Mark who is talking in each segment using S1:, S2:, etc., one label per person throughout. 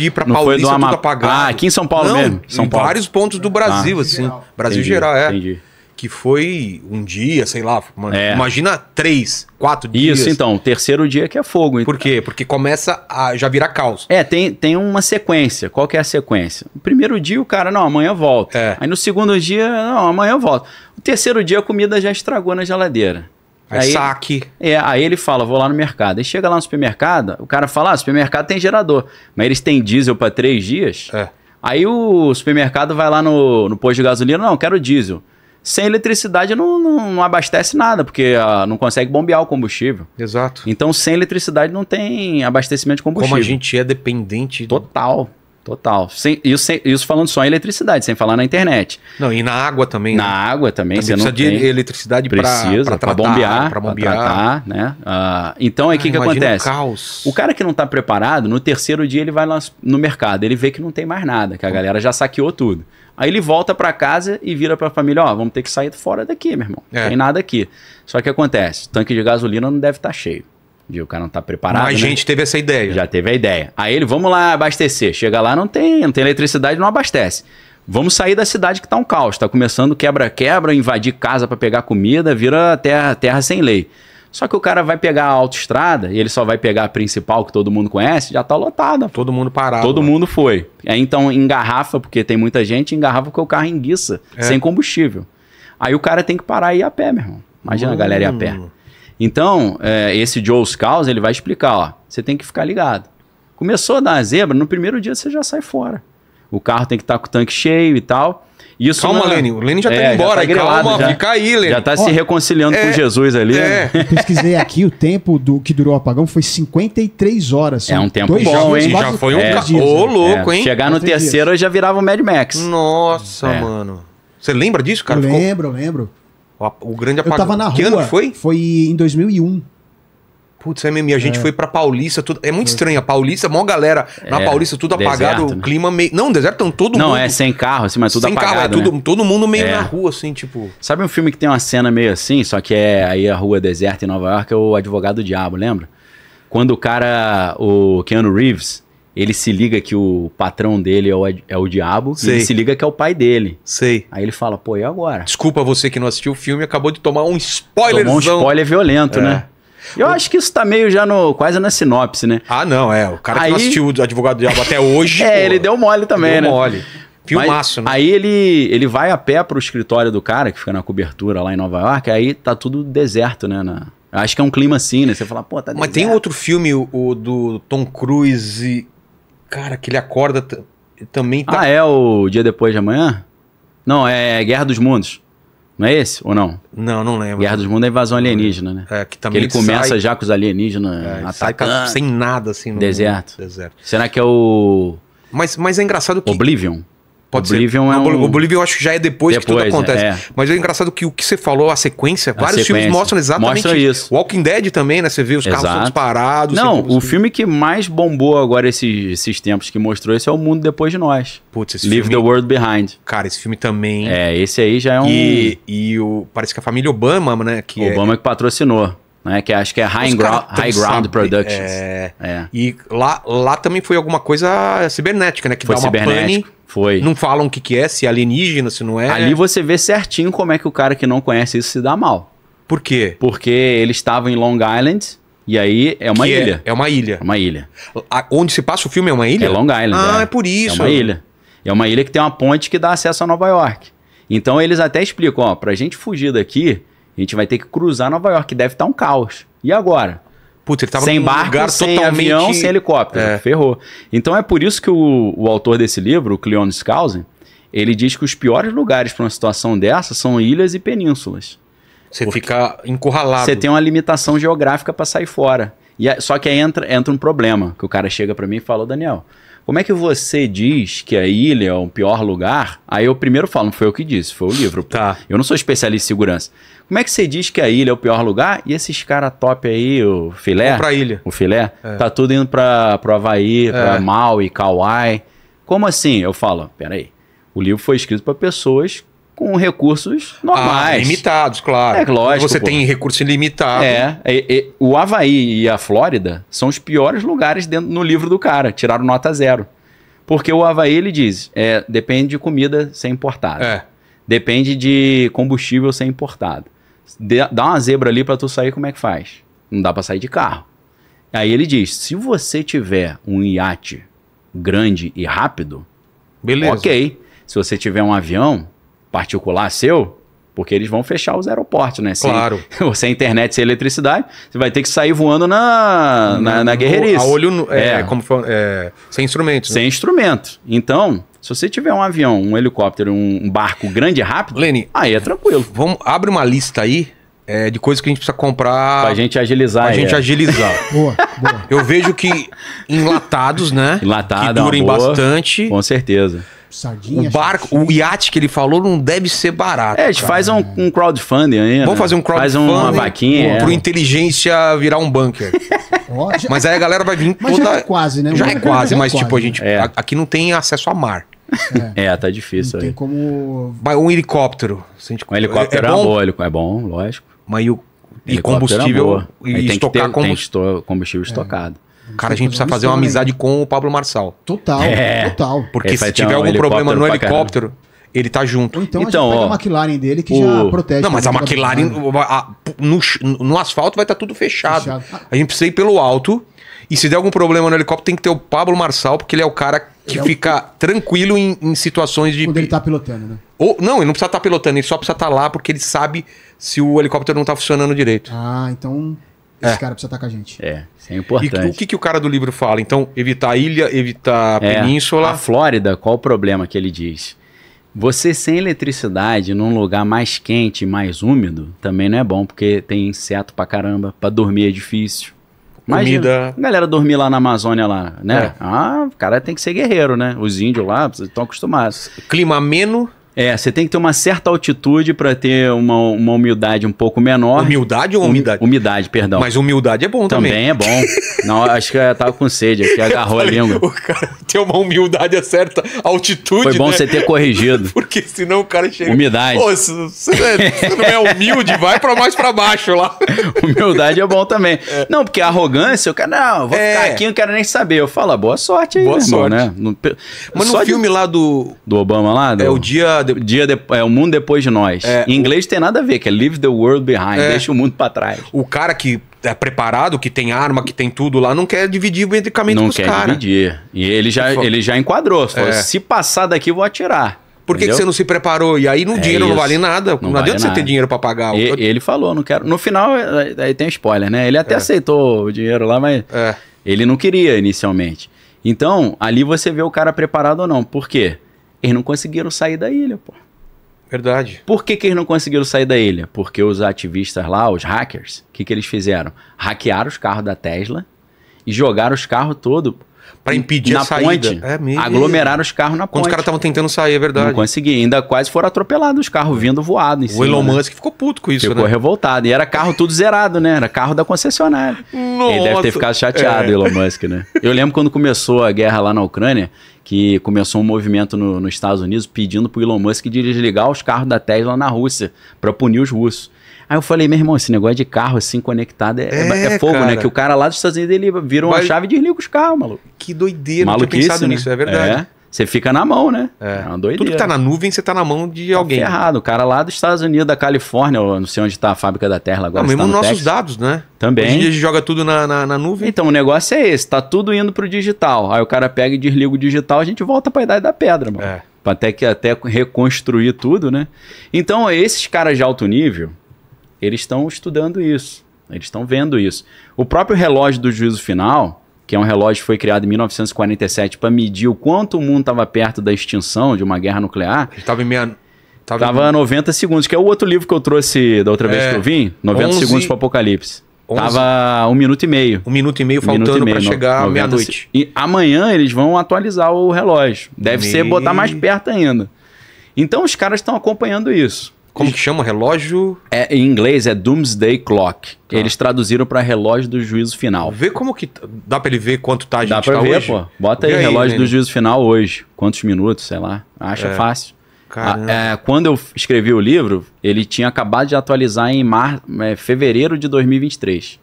S1: de ir pra não Paulista foi do apagado. Ah, aqui em São Paulo não, mesmo. São em Paulo. vários pontos do Brasil, ah, assim. Geral. Brasil entendi, geral, é. Entendi. Que foi
S2: um dia, sei lá, mano, é. imagina
S1: três, quatro Isso, dias. Isso, então,
S2: o terceiro dia que é fogo. Então. Por quê? Porque começa a já virar caos. É, tem, tem uma sequência. Qual que é a sequência? No primeiro dia o cara, não, amanhã volta. É. Aí no segundo dia, não, amanhã volta. O terceiro dia a comida já estragou na geladeira. Aí, saque. É, aí ele fala, vou lá no mercado. Aí chega lá no supermercado, o cara fala, ah, supermercado tem gerador, mas eles têm diesel para três dias. É. Aí o supermercado vai lá no, no posto de gasolina, não, quero diesel. Sem eletricidade não, não, não abastece nada, porque ah, não consegue bombear o combustível. Exato. Então, sem eletricidade não tem abastecimento de combustível. Como a gente é dependente. Total. Total. Sem, isso, isso falando só em eletricidade, sem falar na internet. Não, e na água também. Na né? água também. Mas você precisa não de tem. eletricidade para bombear, para bombear, tratar, né? Uh, então aí o que, que acontece? O, caos. o cara que não está preparado, no terceiro dia ele vai lá no mercado, ele vê que não tem mais nada, que a galera já saqueou tudo. Aí ele volta para casa e vira para a família, ó, oh, vamos ter que sair fora daqui, meu irmão. Não é. tem nada aqui. Só que acontece, tanque de gasolina não deve estar tá cheio de o cara não tá preparado. Mas a né? gente teve essa ideia. Já teve a ideia. Aí ele, vamos lá abastecer. Chega lá, não tem, não tem eletricidade, não abastece. Vamos sair da cidade que tá um caos. Tá começando quebra-quebra, invadir casa para pegar comida, vira terra, terra sem lei. Só que o cara vai pegar a autoestrada e ele só vai pegar a principal que todo mundo conhece, já tá lotada. Todo mundo parado. Todo né? mundo foi. Aí é, então engarrafa, porque tem muita gente, engarrafa porque o carro enguiça, é. sem combustível. Aí o cara tem que parar e ir a pé, meu irmão. Imagina a galera ir a pé. Hum. Então, é, esse Joe Scales, ele vai explicar, ó, você tem que ficar ligado. Começou a dar zebra, no primeiro dia você já sai fora. O carro tem que estar tá com o tanque cheio e tal. Isso calma, não... É- Lênin. O Lênin já tá indo é, embora. Tá grilado, calma, já, fica aí, Lênin. Já tá Ó, se reconciliando é, com Jesus ali. É.
S1: Pesquisei aqui, o tempo do que durou o apagão foi
S2: 53 horas. é um tempo bom, hein? Já foi um é, Ô, louco, é, hein? Chegar no terceiro dias.
S1: eu já virava o Mad Max. Nossa, mano. Você lembra disso, cara? Eu Ficou... lembro, eu lembro. O, grande apagão. Eu tava na rua. Que ano foi? Foi em 2001. Putz, é mesmo. E a gente é. foi pra Paulista, tudo. É muito estranho. A Paulista, mó galera na é. Paulista, tudo deserto, apagado, né? clima meio. Não, deserto,
S2: então todo Não, mundo. Não, é sem carro, assim, mas tudo sem apagado. Sem carro, é tudo, né? todo mundo meio é. na rua, assim, tipo. Sabe um filme que tem uma cena meio assim, só que é aí a rua deserta em Nova York, é o Advogado do Diabo, lembra? Quando o cara, o Keanu Reeves, ele se liga que o patrão dele é o, é o diabo Sei. e ele se liga que é o pai dele. Sei. Aí ele fala, pô, e agora? Desculpa você que não assistiu o filme, acabou de tomar um spoiler. Tomou um spoiler violento, é. né? Eu o... acho que isso tá meio já no, quase na sinopse, né? Ah, não, é. O cara aí... que não assistiu o Advogado do Diabo até hoje. é, pô, ele deu mole também, deu né? Deu mole. Filmaço, Mas, né? Aí ele, ele vai a pé pro escritório do cara, que fica na cobertura lá em Nova York, aí tá tudo deserto, né? Na... Acho que é um clima assim, né? Você fala, pô, tá deserto. Mas tem outro filme,
S1: o, o do Tom Cruise Cara, que ele acorda também
S2: tá... Ah, é o Dia Depois de Amanhã? Não, é Guerra dos Mundos. Não é esse ou não? Não, não lembro. Guerra dos Mundos é invasão alienígena, né? É, que também que ele, começa sai... já com os alienígenas é, atacando. Sai sem
S1: nada, assim. No deserto. deserto.
S2: Será que é o... Mas, mas é engraçado que...
S1: Oblivion? Pode Oblivion ser. É um... Oblivion eu acho que já é depois, depois que tudo acontece. É. Mas é engraçado que o que você falou, a sequência, a vários sequência. filmes mostram exatamente Mostra isso. Walking Dead também, né? Você vê os Exato. carros todos
S2: parados. Não, o assim. filme que mais bombou agora esses, esses tempos que mostrou esse é O Mundo Depois de Nós. Putz, esse Leave filme... the World Behind. Cara, esse filme também. É, esse aí já é um. E, e o... parece que a família Obama, né? Que é Obama é... que patrocinou. Né, que acho que é High, Ground, High Ground Productions. É... é. E
S1: lá, lá também foi alguma coisa cibernética, né? Que foi dá uma cibernético. Pane
S2: foi. Não falam o que, que é, se é alienígena, se não é. Ali você vê certinho como é que o cara que não conhece isso se dá mal. Por quê? Porque ele estava em Long Island. E aí é uma que é- ilha. É, é uma ilha. É uma ilha. A, onde se passa o filme é uma ilha? É Long Island. Ah, é, é por isso. É uma ilha. É uma ilha que tem uma ponte que dá acesso a Nova York. Então eles até explicam, ó, pra gente fugir daqui, a gente vai ter que cruzar Nova York, deve estar tá um caos. E agora? Putz, ele tava sem barco, lugar sem totalmente... avião, sem helicóptero. É. Ferrou. Então é por isso que o, o autor desse livro, o Cleon Skousen, ele diz que os piores lugares para uma situação dessa são ilhas e penínsulas. Você Porque fica encurralado. Você tem uma limitação geográfica para sair fora. E, é, só que aí entra, entra um problema, que o cara chega para mim e fala, Daniel, como é que você diz que a ilha é o pior lugar? Aí eu primeiro falo, não foi eu que disse, foi o livro. Tá. Eu não sou especialista em segurança. Como é que você diz que a ilha é o pior lugar e esses caras top aí, o filé? Vão pra ilha. O filé? É. Tá tudo indo pra, pro Havaí, é. pra Maui, Kauai. Como assim? Eu falo, peraí. O livro foi escrito para pessoas com recursos normais. Ah, limitados, claro. É lógico. Você pô. tem recurso ilimitado. É, é, é, O Havaí e a Flórida são os piores lugares dentro, no livro do cara. Tiraram nota zero. Porque o Havaí, ele diz, é, depende de comida ser importada. É. Depende de combustível ser importado. De, dá uma zebra ali para tu sair, como é que faz? Não dá para sair de carro. Aí ele diz, se você tiver um iate grande e rápido, Beleza. ok. Se você tiver um avião, particular seu, porque eles vão fechar os aeroportos, né? Sem, claro. Sem é internet, sem é eletricidade, você vai ter que sair voando na, na, na, guerreirice. A olho, no, é, é, como é, sem instrumento. Né? Sem instrumento. Então, se você tiver um avião, um helicóptero, um barco grande e rápido, Leni, aí é tranquilo. Vamos, abre uma lista aí é, de coisas que a gente precisa comprar. Pra gente agilizar. Pra é. gente agilizar. boa,
S1: boa. Eu vejo que enlatados, né? Enlatados. Que durem bastante.
S2: Com certeza. Sardinha,
S1: o barco, o iate que ele falou não deve ser barato. É, a gente faz
S2: um, um crowdfunding
S1: aí. Vamos né? fazer um crowdfunding. Faz uma vaquinha. Pro é. inteligência virar um bunker. mas aí a galera vai vir mas toda. Já é quase, né? Já é, é quase, é mas tipo, a gente. Né? É. Aqui não tem acesso a mar.
S2: É, é tá difícil. Não aí. tem
S1: como. um helicóptero. Gente... Um helicóptero é, é, bom. Boa,
S2: é bom, lógico. Mas e o. E é combustível. e estocar tem que ter, tem combustível estocado. Cara, a gente precisa fazer uma amizade
S1: com o Pablo Marçal. Total, é. total. Porque se tiver algum problema no helicóptero, ele tá junto. Ou então, então a gente então, ó, a McLaren dele que o... já protege. Não, mas a McLaren, a, a, no, no, asfalto vai estar tá tudo fechado. fechado. A gente precisa ir pelo alto. E se der algum problema no helicóptero, tem que ter o Pablo Marçal, porque ele é o cara que é fica o... tranquilo em, em, situações de. Quando ele tá pilotando, né? Ou, não, ele não precisa estar tá pilotando, ele só precisa estar tá lá porque ele sabe se o helicóptero não tá funcionando direito. Ah, então. É. Esse é. cara precisa estar com a gente. É, isso é importante. E o que, que o cara do livro fala? Então, evitar ilha, evitar
S2: é, península. A Flórida, qual o problema que ele diz? Você sem eletricidade num lugar mais quente, mais úmido, também não é bom, porque tem inseto pra caramba, pra dormir é difícil. Imagina, comida. A galera dormir lá na Amazônia, lá, né? É. Ah, o cara tem que ser guerreiro, né? Os índios lá estão acostumados. Clima ameno. É, você tem que ter uma certa altitude para ter uma, uma humildade um pouco menor. Humildade ou hum, umidade? Umidade, perdão. Mas
S1: humildade é bom também. Também é bom.
S2: Não, acho que eu tava com sede aqui, agarrou falei, a língua. O cara
S1: tem uma humildade a é certa
S2: altitude.
S1: Foi bom né? você ter
S2: corrigido. Porque
S1: senão o cara chega. Umidade. Pô, é- se você não é humilde, vai para mais para baixo lá.
S2: Humildade é bom também. É. Não, porque a arrogância, o cara, não, vou é. ficar aqui, não quero nem saber. Eu falo, ah, boa sorte aí, boa irmão, sorte. né? No, Mas no filme de... lá do. Do Obama lá? É, do... É o dia dia de, é, o mundo depois de nós. É, em inglês o... tem nada a ver, que é leave the world behind, é. deixa o mundo para trás.
S1: O cara que é preparado, que tem arma, que tem tudo lá, não quer dividir o medicamento não com os caras. Não quer cara.
S2: dividir. E ele já, ele já enquadrou. Falou, é. se
S1: passar daqui, vou
S2: atirar. Por que, que, você não
S1: se preparou? E aí no é dinheiro isso. não vale nada. Não, não adianta você ter dinheiro para pagar.
S2: E, eu... ele falou, não quero. No final, é, é, aí tem spoiler, né? Ele até é. aceitou o dinheiro lá, mas é. ele não queria inicialmente. Então, ali você vê o cara preparado ou não. Por quê? Eles não conseguiram sair da ilha, pô. Verdade. Por que, que eles não conseguiram sair da ilha? Porque os ativistas lá, os hackers, o que, que eles fizeram? Hackearam os carros da Tesla e jogaram os carros todo para impedir na a saída. ponte. É Aglomeraram os carros na ponte. Quando os caras estavam tentando sair, é verdade. Não consegui. Ainda quase foram atropelados os carros vindo voado. Em cima, o Elon né? Musk ficou puto com isso, ficou né? Ficou revoltado. E era carro tudo zerado, né? Era carro da concessionária. Nossa. Ele deve ter ficado chateado, é. Elon Musk, né? Eu lembro quando começou a guerra lá na Ucrânia, que começou um movimento no, nos Estados Unidos pedindo pro Elon Musk desligar os carros da Tesla na Rússia para punir os russos. Aí eu falei, meu irmão, esse negócio de carro assim conectado é, é, é, é fogo, né? cara. né? Que o cara lá dos Estados Unidos ele vira uma Vai... chave e desliga os carros, maluco. Que doideira, Maluquice, não tinha né? nisso, é verdade. É. Você fica na mão, né? É. é uma doideira. Tudo que tá né? na nuvem, você tá na mão de tá alguém. Errado, o cara lá dos Estados Unidos, da Califórnia, ou não sei onde tá a fábrica da Terra agora. Não, mesmo tá no nossos Texas. dados,
S1: né? Também. Hoje a gente
S2: joga tudo na, na, na, nuvem. Então, o negócio é esse, tá tudo indo pro digital. Aí o cara pega e desliga o digital, a gente volta pra idade da pedra, mano. É. Até que até reconstruir tudo, né? Então, esses caras de alto nível, eles estão estudando isso, eles estão vendo isso. O próprio relógio do juízo final, que é um relógio que foi criado em 1947 para medir o quanto o mundo estava perto da extinção de uma guerra nuclear. Estava em meia... Tava, tava em... 90 segundos, que é o outro livro que eu trouxe da outra vez é, que eu vim, 90 11... segundos para o apocalipse. 11... Tava um minuto e meio. Um minuto e meio faltando para chegar à meia-noite. E amanhã eles vão atualizar o relógio. Deve Me... ser botar mais perto ainda. Então os caras estão acompanhando isso. Como que chama o relógio? É, em inglês é Doomsday Clock. Tá. Eles traduziram para relógio do juízo final. Vê como que. Dá para ele ver quanto tá a gente Dá pra tá ver, hoje? pô. Bota aí, aí relógio do juízo final hoje. Quantos minutos, sei lá. Acha é. fácil. Ah, é, quando eu escrevi o livro, ele tinha acabado de atualizar em mar... É, fevereiro de 2023.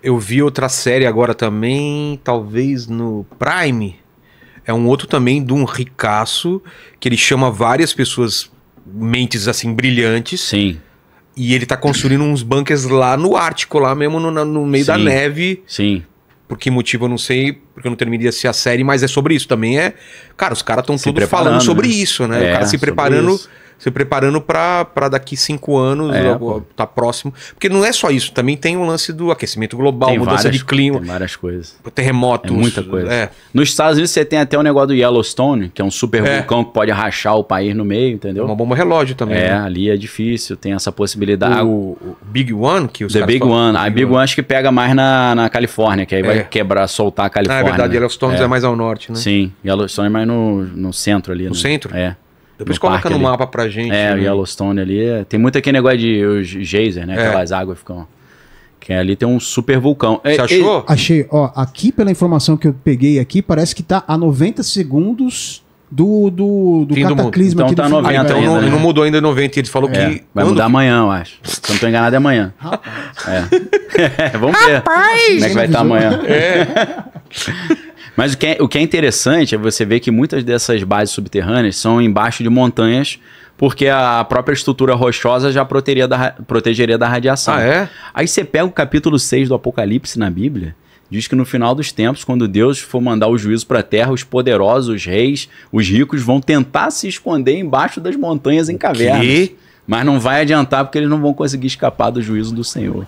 S2: Eu vi outra série agora também,
S1: talvez no Prime. É um outro também de um ricaço que ele chama várias pessoas mentes assim brilhantes. Sim. E ele tá construindo uns bunkers lá no Ártico, lá mesmo no, no meio Sim. da neve. Sim. Por que motivo eu não sei, porque eu não terminaria se a série, mas é sobre isso também. É, cara, os caras estão tudo falando sobre né? isso, né? É, o cara se preparando se preparando para daqui cinco anos, é, logo, tá
S2: próximo. Porque não é só isso, também tem o lance do aquecimento global, tem mudança várias, de clima. várias coisas. Terremotos. É muita coisa. É. Nos Estados Unidos você tem até o um negócio do Yellowstone, que é um super é. vulcão que pode rachar o país no meio, entendeu? Uma bomba relógio também. É, né? ali é difícil, tem essa possibilidade. O, o Big One, que os The Big falam, One. A Big One. acho que pega mais na, na Califórnia, que aí vai é. quebrar, soltar a ah, é Califórnia. Na verdade, né? Yellowstone é. mais ao norte, né? Sim, Yellowstone é mais no, no centro ali. No né? centro? É. Depois no coloca no ali. mapa
S1: pra gente. É, o né?
S2: Yellowstone ali. Tem muito aquele negócio de geyser, né? É. Aquelas águas ficam. Que ali tem um super vulcão. É, Você é, achou?
S1: É... Achei. Ó, aqui pela informação que eu peguei aqui, parece que tá a 90 segundos do, do,
S2: do cataclisma do mundo. então tá 90 ah, então não, né? não, mudou ainda 90 ele falou é, que vai mudar amanhã eu acho se eu não tô enganado é amanhã Rapaz. É. vamos ver Rapaz. como é que vai estar tá amanhã é. Mas o que, é, o que é interessante é você ver que muitas dessas bases subterrâneas são embaixo de montanhas, porque a própria estrutura rochosa já proteria da, protegeria da radiação. Ah, é? Aí você pega o capítulo 6 do Apocalipse na Bíblia, diz que no final dos tempos, quando Deus for mandar o juízo para a terra, os poderosos, os reis, os ricos vão tentar se esconder embaixo das montanhas em cavernas. Que? Mas não vai adiantar porque eles não vão conseguir escapar do juízo do Senhor.